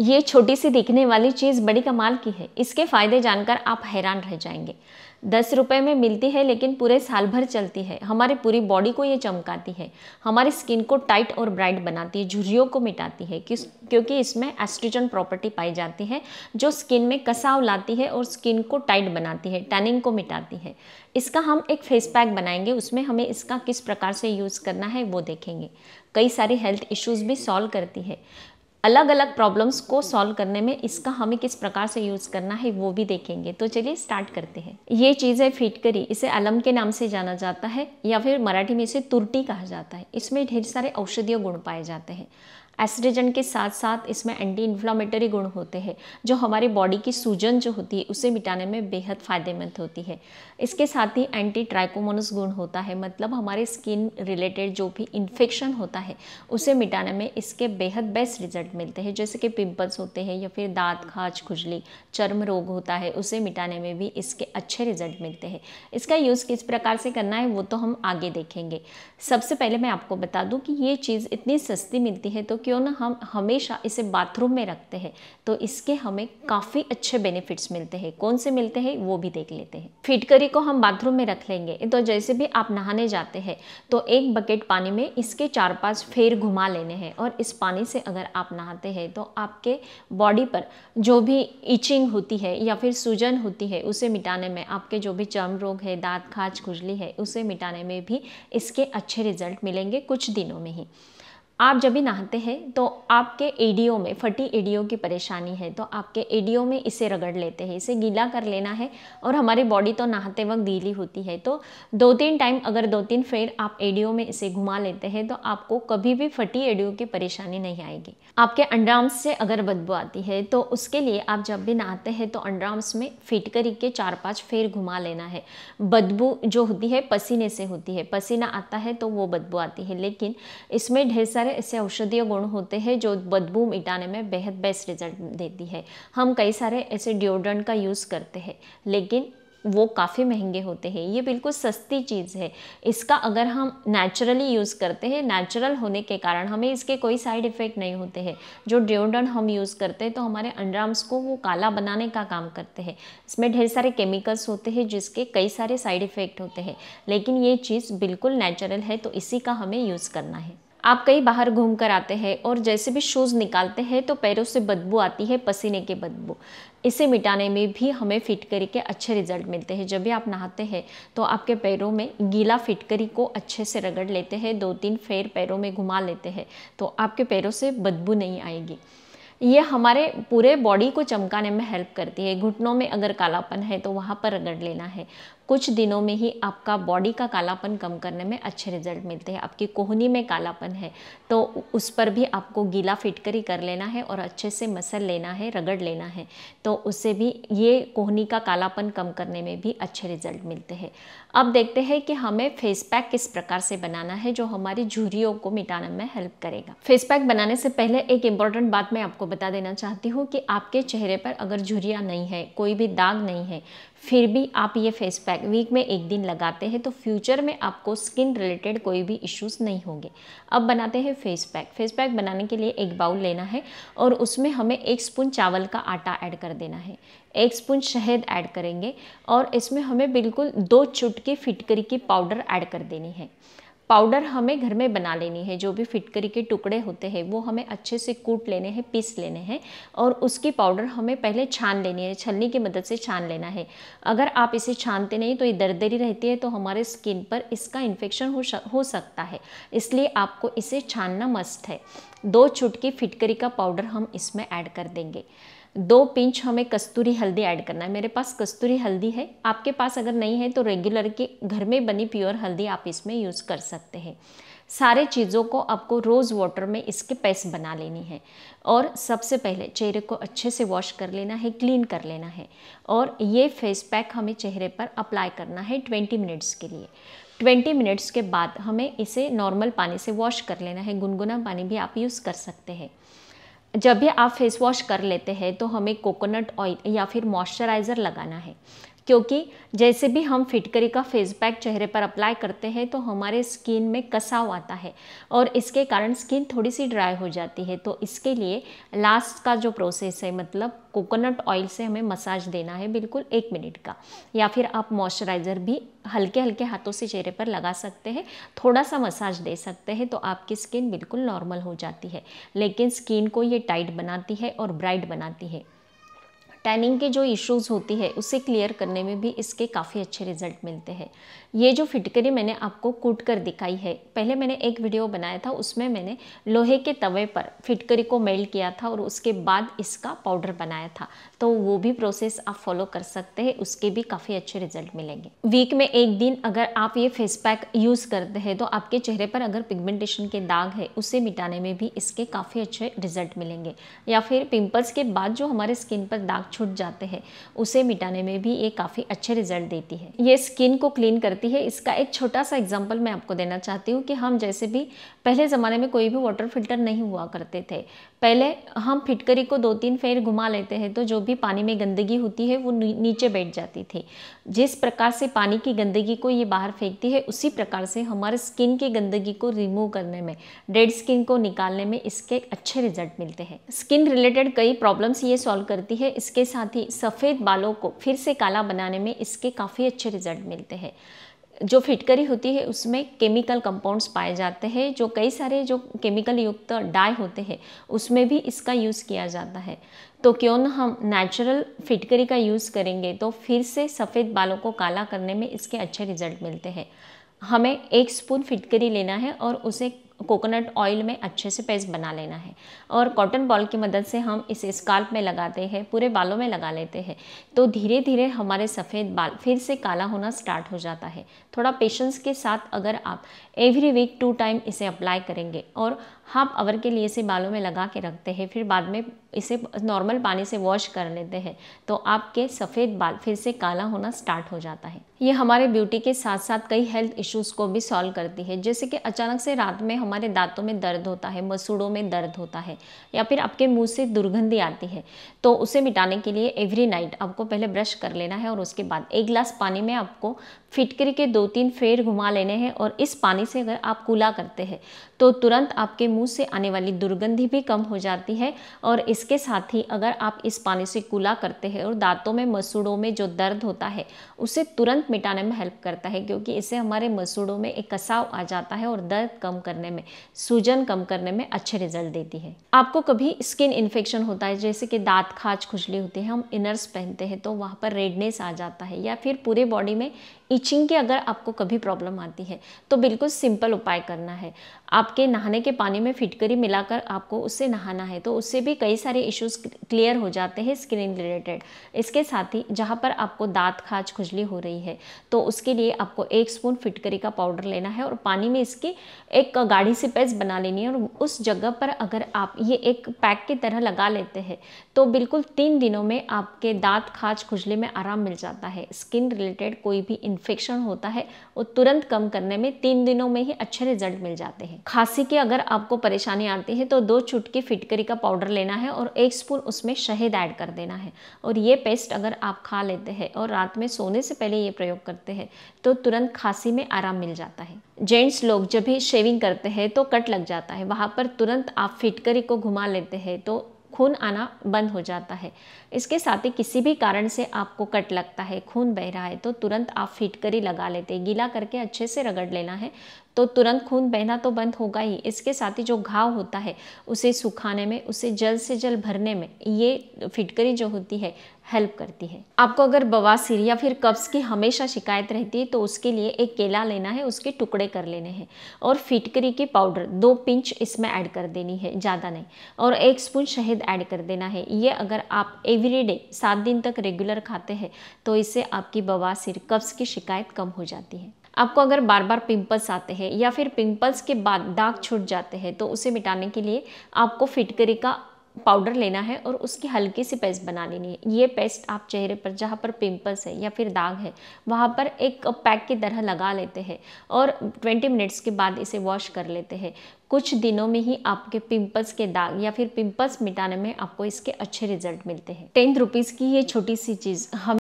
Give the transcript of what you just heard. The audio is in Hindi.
ये छोटी सी दिखने वाली चीज़ बड़ी कमाल की है इसके फ़ायदे जानकर आप हैरान रह जाएंगे दस रुपये में मिलती है लेकिन पूरे साल भर चलती है हमारे पूरी बॉडी को ये चमकाती है हमारी स्किन को टाइट और ब्राइट बनाती है झुर्रियों को मिटाती है क्योंकि इसमें एस्ट्रोजन प्रॉपर्टी पाई जाती है जो स्किन में कसाव लाती है और स्किन को टाइट बनाती है टैनिंग को मिटाती है इसका हम एक फेस पैक बनाएंगे उसमें हमें इसका किस प्रकार से यूज़ करना है वो देखेंगे कई सारी हेल्थ इश्यूज़ भी सॉल्व करती है अलग अलग प्रॉब्लम्स को सॉल्व करने में इसका हमें किस प्रकार से यूज़ करना है वो भी देखेंगे तो चलिए स्टार्ट करते हैं ये चीज़ है फिटकरी इसे अलम के नाम से जाना जाता है या फिर मराठी में इसे तुरटी कहा जाता है इसमें ढेर सारे औषधीय गुण पाए जाते हैं एसिडिजन के साथ साथ इसमें एंटी इन्फ्लामेटरी गुण होते हैं जो हमारी बॉडी की सूजन जो होती है उसे मिटाने में बेहद फ़ायदेमंद होती है इसके साथ ही एंटी ट्राइकोमोनस गुण होता है मतलब हमारे स्किन रिलेटेड जो भी इन्फेक्शन होता है उसे मिटाने में इसके बेहद बेस्ट रिजल्ट मिलते हैं जैसे कि पिम्पल्स होते हैं या फिर दांत खाज खुजली चर्म रोग होता है उसे मिटाने में भी इसके अच्छे रिजल्ट मिलते हैं इसका यूज़ किस प्रकार से करना है वो तो हम आगे देखेंगे सबसे पहले मैं आपको बता दूँ कि ये चीज़ इतनी सस्ती मिलती है तो क्यों ना हम हमेशा इसे बाथरूम में रखते हैं तो इसके हमें काफ़ी अच्छे बेनिफिट्स मिलते हैं कौन से मिलते हैं वो भी देख लेते हैं फिटकरी को हम बाथरूम में रख लेंगे तो जैसे भी आप नहाने जाते हैं तो एक बकेट पानी में इसके चार पाँच फेर घुमा लेने हैं और इस पानी से अगर आप नहाते हैं तो आपके बॉडी पर जो भी इचिंग होती है या फिर सूजन होती है उसे मिटाने में आपके जो भी चर्म रोग है दांत खाज खुजली है उसे मिटाने में भी इसके अच्छे रिजल्ट मिलेंगे कुछ दिनों में ही आप जब भी नहाते हैं तो आपके एडीओ में फटी एडीओ की परेशानी है तो आपके एडीओ में इसे रगड़ लेते हैं इसे गीला कर लेना है और हमारी बॉडी तो नहाते वक्त गीली होती है तो दो तीन टाइम अगर दो तीन फेर आप एडीओ में इसे घुमा लेते हैं तो आपको कभी भी फटी एडीओ की परेशानी नहीं आएगी आपके अंडराम्स से अगर बदबू आती है तो उसके लिए आप जब भी नहाते हैं तो अंडराम्स में फिट के चार पाँच फेर घुमा लेना है बदबू जो होती है पसीने से होती है पसीना आता है तो वो बदबू आती है लेकिन इसमें ढेर सारे सारे ऐसे औषधीय गुण होते हैं जो बदबू मिटाने में बेहद बेस्ट रिजल्ट देती है हम कई सारे ऐसे डिओड्रेंट का यूज़ करते हैं लेकिन वो काफ़ी महंगे होते हैं ये बिल्कुल सस्ती चीज़ है इसका अगर हम नेचुरली यूज़ करते हैं नेचुरल होने के कारण हमें इसके कोई साइड इफ़ेक्ट नहीं होते हैं जो डिओड्रेंट हम यूज़ करते हैं तो हमारे अंडरआर्म्स को वो काला बनाने का काम करते हैं इसमें ढेर सारे केमिकल्स होते हैं जिसके कई सारे साइड इफ़ेक्ट होते हैं लेकिन ये चीज़ बिल्कुल नेचुरल है तो इसी का हमें यूज़ करना है आप कहीं बाहर घूम कर आते हैं और जैसे भी शूज़ निकालते हैं तो पैरों से बदबू आती है पसीने की बदबू इसे मिटाने में भी हमें फिटकरी के अच्छे रिजल्ट मिलते हैं जब भी आप नहाते हैं तो आपके पैरों में गीला फिटकरी को अच्छे से रगड़ लेते हैं दो तीन फेर पैरों में घुमा लेते हैं तो आपके पैरों से बदबू नहीं आएगी ये हमारे पूरे बॉडी को चमकाने में हेल्प करती है घुटनों में अगर कालापन है तो वहाँ पर रगड़ लेना है कुछ दिनों में ही आपका बॉडी का कालापन कम करने में अच्छे रिजल्ट मिलते हैं आपकी कोहनी में कालापन है तो उस पर भी आपको गीला फिटकरी कर लेना है और अच्छे से मसल लेना है रगड़ लेना है तो उससे भी ये कोहनी का कालापन कम करने में भी अच्छे रिजल्ट मिलते हैं अब देखते हैं कि हमें फेस पैक किस प्रकार से बनाना है जो हमारी झुरियों को मिटाने में हेल्प करेगा फेस पैक बनाने से पहले एक इम्पॉर्टेंट बात मैं आपको बता देना चाहती हूँ कि आपके चेहरे पर अगर झुरिया नहीं है कोई भी दाग नहीं है फिर भी आप ये फेस पैक वीक में एक दिन लगाते हैं तो फ्यूचर में आपको स्किन रिलेटेड कोई भी इश्यूज़ नहीं होंगे अब बनाते हैं फेस पैक फेस पैक बनाने के लिए एक बाउल लेना है और उसमें हमें एक स्पून चावल का आटा ऐड कर देना है एक स्पून शहद ऐड करेंगे और इसमें हमें बिल्कुल दो चुटकी फिटकरी की पाउडर ऐड कर देनी है पाउडर हमें घर में बना लेनी है जो भी फिटकरी के टुकड़े होते हैं वो हमें अच्छे से कूट लेने हैं पीस लेने हैं और उसकी पाउडर हमें पहले छान लेनी है छलनी की मदद से छान लेना है अगर आप इसे छानते नहीं तो ये दरदरी रहती है तो हमारे स्किन पर इसका इन्फेक्शन हो हो सकता है इसलिए आपको इसे छानना मस्त है दो चुटकी फिटकरी का पाउडर हम इसमें ऐड कर देंगे दो पिंच हमें कस्तूरी हल्दी ऐड करना है मेरे पास कस्तूरी हल्दी है आपके पास अगर नहीं है तो रेगुलर की घर में बनी प्योर हल्दी आप इसमें यूज़ कर सकते हैं सारे चीज़ों को आपको रोज़ वाटर में इसके पेस्ट बना लेनी है और सबसे पहले चेहरे को अच्छे से वॉश कर लेना है क्लीन कर लेना है और ये फेस पैक हमें चेहरे पर अप्लाई करना है ट्वेंटी मिनट्स के लिए 20 मिनट्स के बाद हमें इसे नॉर्मल पानी से वॉश कर लेना है गुनगुना पानी भी आप यूज़ कर सकते हैं जब भी आप फेस वॉश कर लेते हैं तो हमें कोकोनट ऑयल या फिर मॉइस्चराइज़र लगाना है क्योंकि जैसे भी हम फिटकरी का फेस पैक चेहरे पर अप्लाई करते हैं तो हमारे स्किन में कसाव आता है और इसके कारण स्किन थोड़ी सी ड्राई हो जाती है तो इसके लिए लास्ट का जो प्रोसेस है मतलब कोकोनट ऑयल से हमें मसाज देना है बिल्कुल एक मिनट का या फिर आप मॉइस्चराइज़र भी हल्के हल्के हाथों से चेहरे पर लगा सकते हैं थोड़ा सा मसाज दे सकते हैं तो आपकी स्किन बिल्कुल नॉर्मल हो जाती है लेकिन स्किन को ये टाइट बनाती है और ब्राइट बनाती है टैनिंग के जो इश्यूज़ होती है उसे क्लियर करने में भी इसके काफ़ी अच्छे रिजल्ट मिलते हैं ये जो फिटकरी मैंने आपको कूट कर दिखाई है पहले मैंने एक वीडियो बनाया था उसमें मैंने लोहे के तवे पर फिटकरी को मेल्ट किया था और उसके बाद इसका पाउडर बनाया था तो वो भी प्रोसेस आप फॉलो कर सकते हैं उसके भी काफ़ी अच्छे रिजल्ट मिलेंगे वीक में एक दिन अगर आप ये फेस पैक यूज़ करते हैं तो आपके चेहरे पर अगर पिगमेंटेशन के दाग है उसे मिटाने में भी इसके काफ़ी अच्छे रिजल्ट मिलेंगे या फिर पिम्पल्स के बाद जो हमारे स्किन पर दाग छूट जाते हैं उसे मिटाने में भी ये काफ़ी अच्छे रिजल्ट देती है ये स्किन को क्लीन करती है इसका एक छोटा सा एग्जाम्पल मैं आपको देना चाहती हूँ कि हम जैसे भी पहले ज़माने में कोई भी वाटर फिल्टर नहीं हुआ करते थे पहले हम फिटकरी को दो तीन फेर घुमा लेते हैं तो जो भी पानी में गंदगी होती है वो नीचे बैठ जाती थी जिस प्रकार से पानी की गंदगी को ये बाहर फेंकती है उसी प्रकार से हमारे स्किन की गंदगी को रिमूव करने में डेड स्किन को निकालने में इसके अच्छे रिजल्ट मिलते हैं स्किन रिलेटेड कई प्रॉब्लम्स ये सॉल्व करती है इसके साथ ही सफ़ेद बालों को फिर से काला बनाने में इसके काफ़ी अच्छे रिजल्ट मिलते हैं जो फिटकरी होती है उसमें केमिकल कंपाउंड्स पाए जाते हैं जो कई सारे जो केमिकल युक्त डाई होते हैं उसमें भी इसका यूज़ किया जाता है तो क्यों ना हम नेचुरल फिटकरी का यूज़ करेंगे तो फिर से सफ़ेद बालों को काला करने में इसके अच्छे रिजल्ट मिलते हैं हमें एक स्पून फिटकरी लेना है और उसे कोकोनट ऑयल में अच्छे से पेस्ट बना लेना है और कॉटन बॉल की मदद से हम इसे स्काल्प में लगाते हैं पूरे बालों में लगा लेते हैं तो धीरे धीरे हमारे सफ़ेद बाल फिर से काला होना स्टार्ट हो जाता है थोड़ा पेशेंस के साथ अगर आप एवरी वीक टू टाइम इसे अप्लाई करेंगे और हाफ आवर के लिए इसे बालों में लगा के रखते हैं फिर बाद में इसे नॉर्मल पानी से वॉश कर लेते हैं तो आपके सफ़ेद बाल फिर से काला होना स्टार्ट हो जाता है ये हमारे ब्यूटी के साथ साथ कई हेल्थ इश्यूज़ को भी सॉल्व करती है जैसे कि अचानक से रात में हमारे दांतों में दर्द होता है मसूड़ों में दर्द होता है या फिर आपके मुँह से दुर्गंधी आती है तो उसे मिटाने के लिए एवरी नाइट आपको पहले ब्रश कर लेना है और उसके बाद एक गिलास पानी में आपको फिटकरी के दो तीन फेर घुमा लेने हैं और इस पानी से अगर आप कूला करते हैं तो तुरंत आपके मुंह से आने वाली दुर्गंधी भी कम हो जाती है और इसके साथ ही अगर आप इस पानी से कूला करते हैं और दांतों में मसूड़ों में जो दर्द होता है उसे तुरंत मिटाने में हेल्प करता है क्योंकि इससे हमारे मसूड़ों में एक कसाव आ जाता है और दर्द कम करने में सूजन कम करने में अच्छे रिजल्ट देती है आपको कभी स्किन इन्फेक्शन होता है जैसे कि दांत खाज खुजली होती है हम इनर्स पहनते हैं तो वहाँ पर रेडनेस आ जाता है या फिर पूरे बॉडी में इचिंग की अगर आपको कभी प्रॉब्लम आती है तो बिल्कुल सिंपल उपाय करना है आपके नहाने के पानी में फिटकरी मिलाकर आपको उससे नहाना है तो उससे भी कई सारे इश्यूज क्लियर हो जाते हैं स्किन रिलेटेड इसके साथ ही जहाँ पर आपको दांत खाज खुजली हो रही है तो उसके लिए आपको एक स्पून फिटकरी का पाउडर लेना है और पानी में इसकी एक गाढ़ी सी पेस्ट बना लेनी है और उस जगह पर अगर आप ये एक पैक की तरह लगा लेते हैं तो बिल्कुल तीन दिनों में आपके दाँत खाज खुजली में आराम मिल जाता है स्किन रिलेटेड कोई भी इन्फेक्शन होता है वो तुरंत कम करने में तीन दिनों में ही अच्छे रिजल्ट मिल जाते हैं है खांसी की अगर आपको परेशानी आती है तो दो चुटकी फिटकरी का पाउडर लेना है और एक स्पून उसमें शहद ऐड कर देना है और ये पेस्ट अगर आप खा लेते हैं और रात में सोने से पहले ये प्रयोग करते हैं तो तुरंत खांसी में आराम मिल जाता है जेंट्स लोग जब भी शेविंग करते हैं तो कट लग जाता है वहाँ पर तुरंत आप फिटकरी को घुमा लेते हैं तो खून आना बंद हो जाता है इसके साथ ही किसी भी कारण से आपको कट लगता है खून बह रहा है तो तुरंत आप फिटकरी लगा लेते हैं गीला करके अच्छे से रगड़ लेना है तो तुरंत खून बहना तो बंद होगा ही इसके साथ ही जो घाव होता है उसे सुखाने में उसे जल्द से जल्द भरने में ये फिटकरी जो होती है हेल्प करती है आपको अगर बवासीर या फिर कब्ज़ की हमेशा शिकायत रहती है तो उसके लिए एक केला लेना है उसके टुकड़े कर लेने हैं और फिटकरी की पाउडर दो पिंच इसमें ऐड कर देनी है ज़्यादा नहीं और एक स्पून शहद ऐड कर देना है ये अगर आप एवरीडे सात दिन तक रेगुलर खाते हैं तो इससे आपकी बवासीर कब्ज़ की शिकायत कम हो जाती है आपको अगर बार बार पिंपल्स आते हैं या फिर पिंपल्स के बाद दाग छूट जाते हैं तो उसे मिटाने के लिए आपको फिटकरी का पाउडर लेना है और उसकी हल्की सी पेस्ट बना लेनी है ये पेस्ट आप चेहरे पर जहाँ पर पिंपल्स है या फिर दाग है वहाँ पर एक पैक की तरह लगा लेते हैं और 20 मिनट्स के बाद इसे वॉश कर लेते हैं कुछ दिनों में ही आपके पिंपल्स के दाग या फिर पिंपल्स मिटाने में आपको इसके अच्छे रिजल्ट मिलते हैं टेन रुपीज़ की ये छोटी सी चीज़ हम